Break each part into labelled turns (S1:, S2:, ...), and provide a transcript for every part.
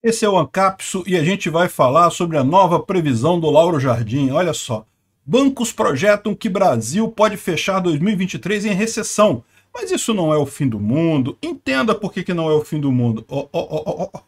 S1: Esse é o Ancapso e a gente vai falar sobre a nova previsão do Lauro Jardim. Olha só, bancos projetam que Brasil pode fechar 2023 em recessão. Mas isso não é o fim do mundo. Entenda por que, que não é o fim do mundo. Oh, oh, oh,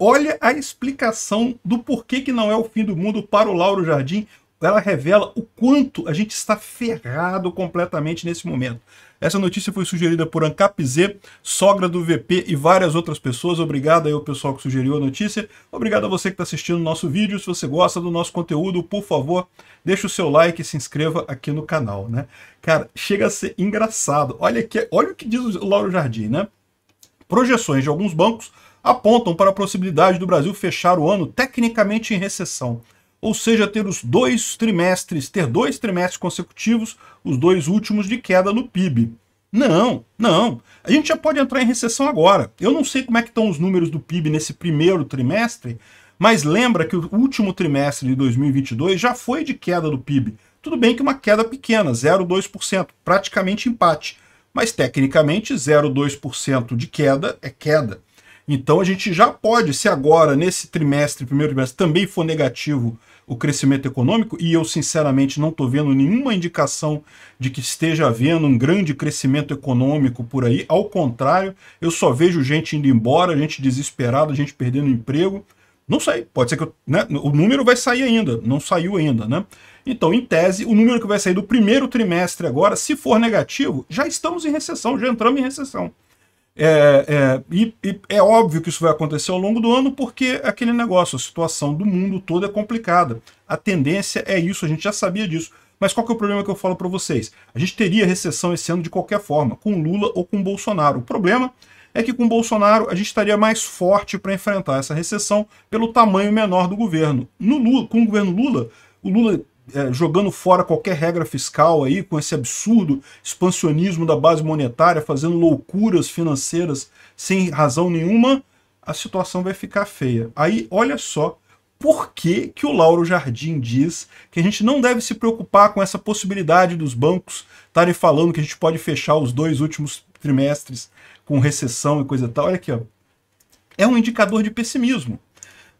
S1: Olha a explicação do porquê que não é o fim do mundo para o Lauro Jardim ela revela o quanto a gente está ferrado completamente nesse momento. Essa notícia foi sugerida por Ancap Z, sogra do VP e várias outras pessoas. Obrigado aí ao pessoal que sugeriu a notícia. Obrigado a você que está assistindo o nosso vídeo. Se você gosta do nosso conteúdo, por favor, deixe o seu like e se inscreva aqui no canal, né? Cara, chega a ser engraçado. Olha, aqui, olha o que diz o Lauro Jardim, né? Projeções de alguns bancos apontam para a possibilidade do Brasil fechar o ano tecnicamente em recessão ou seja, ter os dois trimestres, ter dois trimestres consecutivos, os dois últimos de queda no PIB. Não, não. A gente já pode entrar em recessão agora. Eu não sei como é que estão os números do PIB nesse primeiro trimestre, mas lembra que o último trimestre de 2022 já foi de queda do PIB. Tudo bem que uma queda pequena, 0,2%, praticamente empate. Mas tecnicamente 0,2% de queda é queda. Então a gente já pode, se agora, nesse trimestre, primeiro trimestre, também for negativo o crescimento econômico, e eu sinceramente não estou vendo nenhuma indicação de que esteja havendo um grande crescimento econômico por aí. Ao contrário, eu só vejo gente indo embora, gente desesperada, gente perdendo emprego. Não sei, pode ser que eu, né, o número vai sair ainda, não saiu ainda, né? Então, em tese, o número que vai sair do primeiro trimestre agora, se for negativo, já estamos em recessão, já entramos em recessão. É, é, e, e, é óbvio que isso vai acontecer ao longo do ano, porque aquele negócio, a situação do mundo todo é complicada. A tendência é isso, a gente já sabia disso. Mas qual que é o problema que eu falo para vocês? A gente teria recessão esse ano de qualquer forma, com Lula ou com Bolsonaro. O problema é que com Bolsonaro a gente estaria mais forte para enfrentar essa recessão pelo tamanho menor do governo. No Lula, com o governo Lula, o Lula é, jogando fora qualquer regra fiscal aí, com esse absurdo expansionismo da base monetária, fazendo loucuras financeiras sem razão nenhuma, a situação vai ficar feia. Aí, olha só por que, que o Lauro Jardim diz que a gente não deve se preocupar com essa possibilidade dos bancos estarem falando que a gente pode fechar os dois últimos trimestres com recessão e coisa e tal. Olha aqui, ó. É um indicador de pessimismo.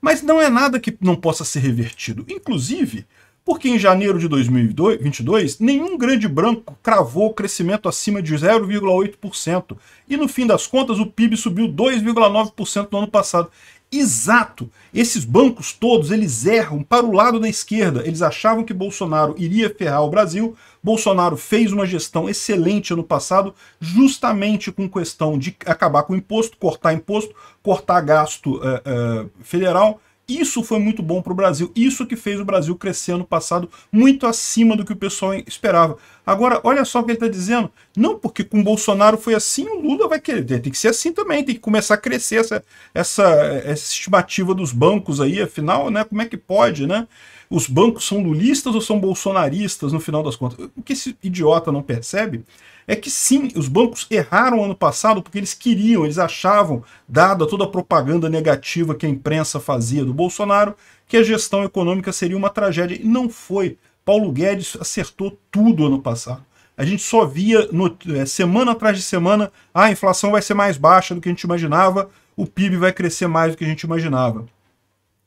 S1: Mas não é nada que não possa ser revertido. Inclusive, porque em janeiro de 2022, nenhum grande branco cravou crescimento acima de 0,8%. E no fim das contas, o PIB subiu 2,9% no ano passado. Exato! Esses bancos todos, eles erram para o lado da esquerda. Eles achavam que Bolsonaro iria ferrar o Brasil. Bolsonaro fez uma gestão excelente ano passado, justamente com questão de acabar com o imposto, cortar imposto, cortar gasto uh, uh, federal, isso foi muito bom para o Brasil. Isso que fez o Brasil crescer ano passado muito acima do que o pessoal esperava. Agora, olha só o que ele está dizendo. Não porque com Bolsonaro foi assim, o Lula vai querer. Tem que ser assim também. Tem que começar a crescer essa, essa, essa estimativa dos bancos aí. Afinal, né? Como é que pode, né? Os bancos são lulistas ou são bolsonaristas no final das contas? O que esse idiota não percebe é que sim, os bancos erraram ano passado porque eles queriam, eles achavam, dada toda a propaganda negativa que a imprensa fazia do Bolsonaro, que a gestão econômica seria uma tragédia. E não foi. Paulo Guedes acertou tudo ano passado. A gente só via no, é, semana atrás de semana, ah, a inflação vai ser mais baixa do que a gente imaginava, o PIB vai crescer mais do que a gente imaginava.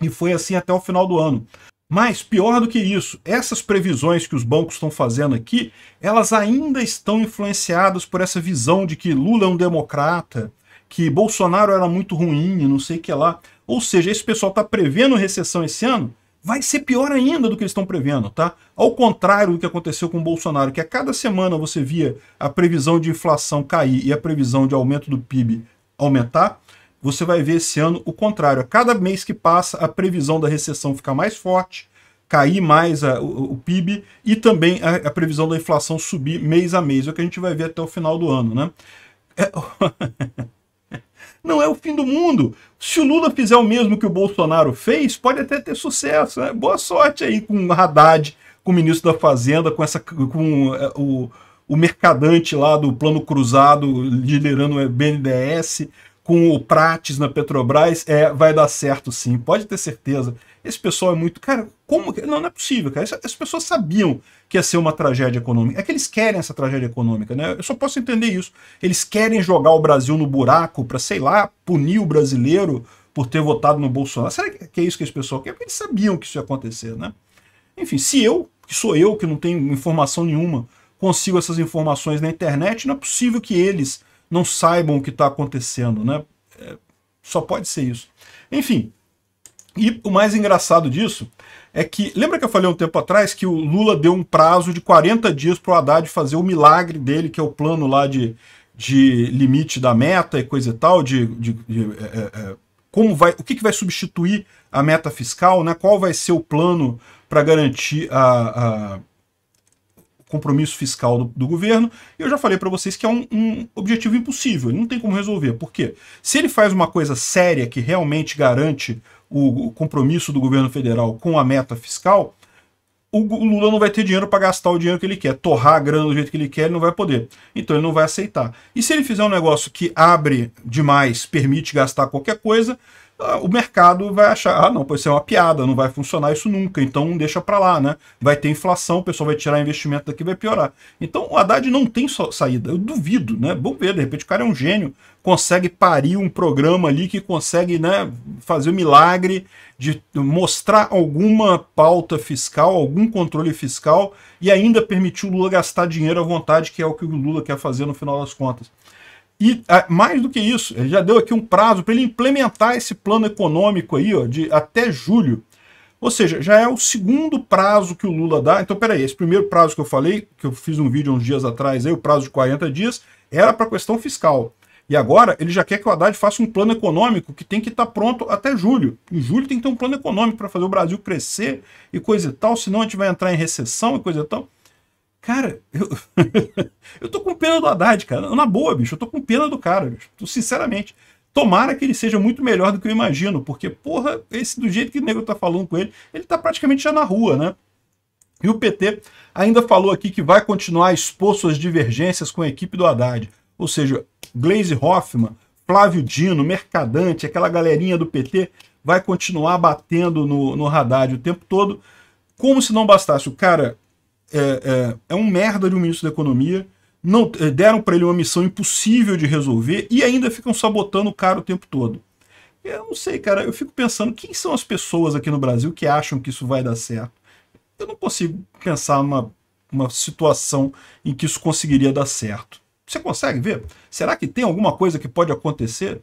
S1: E foi assim até o final do ano. Mas pior do que isso, essas previsões que os bancos estão fazendo aqui, elas ainda estão influenciadas por essa visão de que Lula é um democrata, que Bolsonaro era muito ruim, não sei o que lá. Ou seja, esse pessoal está prevendo recessão esse ano, vai ser pior ainda do que eles estão prevendo, tá? Ao contrário do que aconteceu com o Bolsonaro, que a cada semana você via a previsão de inflação cair e a previsão de aumento do PIB aumentar, você vai ver esse ano o contrário. A cada mês que passa, a previsão da recessão fica mais forte, cair mais a, o, o, PIB e também a, a, previsão da inflação subir mês a mês, é o que a gente vai ver até o final do ano, né? É... Não é o fim do mundo. Se o Lula fizer o mesmo que o Bolsonaro fez, pode até ter sucesso. Né? Boa sorte aí com o Haddad, com o ministro da Fazenda, com essa com é, o, o mercadante lá do Plano Cruzado liderando o BNDES, com o Prates na Petrobras, é, vai dar certo sim, pode ter certeza. Esse pessoal é muito. Cara, como. Não, não é possível, cara. Essas pessoas sabiam que ia ser uma tragédia econômica. É que eles querem essa tragédia econômica, né? Eu só posso entender isso. Eles querem jogar o Brasil no buraco para, sei lá, punir o brasileiro por ter votado no Bolsonaro. Será que é isso que esse pessoal quer? Porque eles sabiam que isso ia acontecer, né? Enfim, se eu, que sou eu, que não tenho informação nenhuma, consigo essas informações na internet, não é possível que eles não saibam o que está acontecendo, né? É, só pode ser isso. Enfim, e o mais engraçado disso é que, lembra que eu falei um tempo atrás que o Lula deu um prazo de 40 dias para o Haddad fazer o milagre dele, que é o plano lá de, de limite da meta e coisa e tal, de, de, de é, é, é como vai, o que, que vai substituir a meta fiscal, né? qual vai ser o plano para garantir a, a compromisso fiscal do, do governo. E eu já falei para vocês que é um, um objetivo impossível, não tem como resolver. Por quê? Se ele faz uma coisa séria que realmente garante o, o compromisso do governo federal com a meta fiscal, o, o Lula não vai ter dinheiro para gastar o dinheiro que ele quer, torrar a grana do jeito que ele quer, ele não vai poder. Então ele não vai aceitar. E se ele fizer um negócio que abre demais, permite gastar qualquer coisa, ah, o mercado vai achar, ah, não, pode ser é uma piada, não vai funcionar isso nunca, então deixa para lá, né? Vai ter inflação, o pessoal vai tirar investimento daqui, vai piorar. Então o Haddad não tem saída, eu duvido, né? Bom ver, de repente o cara é um gênio, consegue parir um programa ali que consegue, né, fazer o um milagre de mostrar alguma pauta fiscal, algum controle fiscal e ainda permitir o Lula gastar dinheiro à vontade, que é o que o Lula quer fazer no final das contas. E mais do que isso, ele já deu aqui um prazo para ele implementar esse plano econômico aí, ó, de até julho. Ou seja, já é o segundo prazo que o Lula dá. Então, peraí, esse primeiro prazo que eu falei, que eu fiz um vídeo uns dias atrás, aí, o prazo de 40 dias, era para questão fiscal. E agora ele já quer que o Haddad faça um plano econômico que tem que estar tá pronto até julho. Em julho tem que ter um plano econômico para fazer o Brasil crescer e coisa e tal, senão a gente vai entrar em recessão e coisa e tal. Cara, eu, eu tô com pena do Haddad, cara. Na boa, bicho, eu tô com pena do cara, bicho. sinceramente. Tomara que ele seja muito melhor do que eu imagino, porque, porra, esse do jeito que o nego tá falando com ele, ele tá praticamente já na rua, né? E o PT ainda falou aqui que vai continuar a expor suas divergências com a equipe do Haddad. Ou seja, Glaze Hoffman, Flávio Dino, Mercadante, aquela galerinha do PT vai continuar batendo no, no Haddad o tempo todo. Como se não bastasse o cara é, é, é um merda de um ministro da economia, não é, deram para ele uma missão impossível de resolver e ainda ficam sabotando o cara o tempo todo. Eu não sei, cara, eu fico pensando quem são as pessoas aqui no Brasil que acham que isso vai dar certo. Eu não consigo pensar numa uma situação em que isso conseguiria dar certo. Você consegue ver? Será que tem alguma coisa que pode acontecer?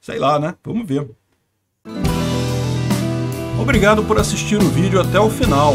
S1: Sei lá, né? Vamos ver. Obrigado por assistir o vídeo até o final.